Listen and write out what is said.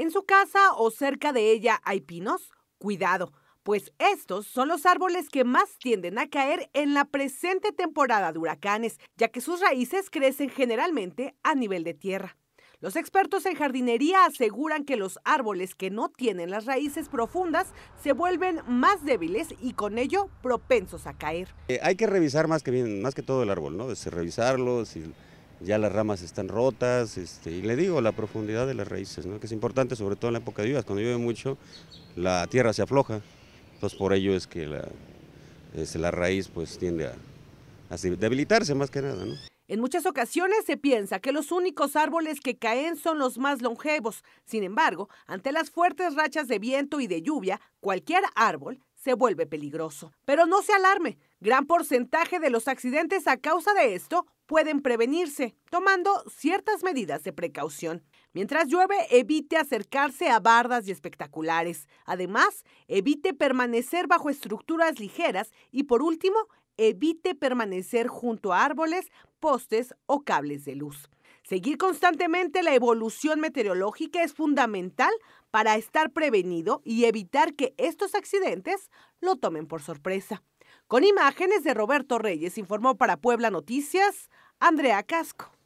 ¿En su casa o cerca de ella hay pinos? Cuidado, pues estos son los árboles que más tienden a caer en la presente temporada de huracanes, ya que sus raíces crecen generalmente a nivel de tierra. Los expertos en jardinería aseguran que los árboles que no tienen las raíces profundas se vuelven más débiles y con ello propensos a caer. Eh, hay que revisar más que bien, más que todo el árbol, ¿no? revisarlo, si ya las ramas están rotas, este, y le digo la profundidad de las raíces, ¿no? que es importante sobre todo en la época de lluvias, cuando llueve mucho la tierra se afloja, entonces por ello es que la, raíz pues tiende a, debilitarse más que nada. En muchas ocasiones se piensa que los únicos árboles que caen son los más longevos. Sin embargo, ante las fuertes rachas de viento y de lluvia, cualquier árbol se vuelve peligroso. Pero no se alarme, Gran porcentaje de los accidentes a causa de esto pueden prevenirse tomando ciertas medidas de precaución. Mientras llueve, evite acercarse a bardas y espectaculares. Además, evite permanecer bajo estructuras ligeras y por último, evite permanecer junto a árboles, postes o cables de luz. Seguir constantemente la evolución meteorológica es fundamental para estar prevenido y evitar que estos accidentes lo tomen por sorpresa. Con imágenes de Roberto Reyes, informó para Puebla Noticias Andrea Casco.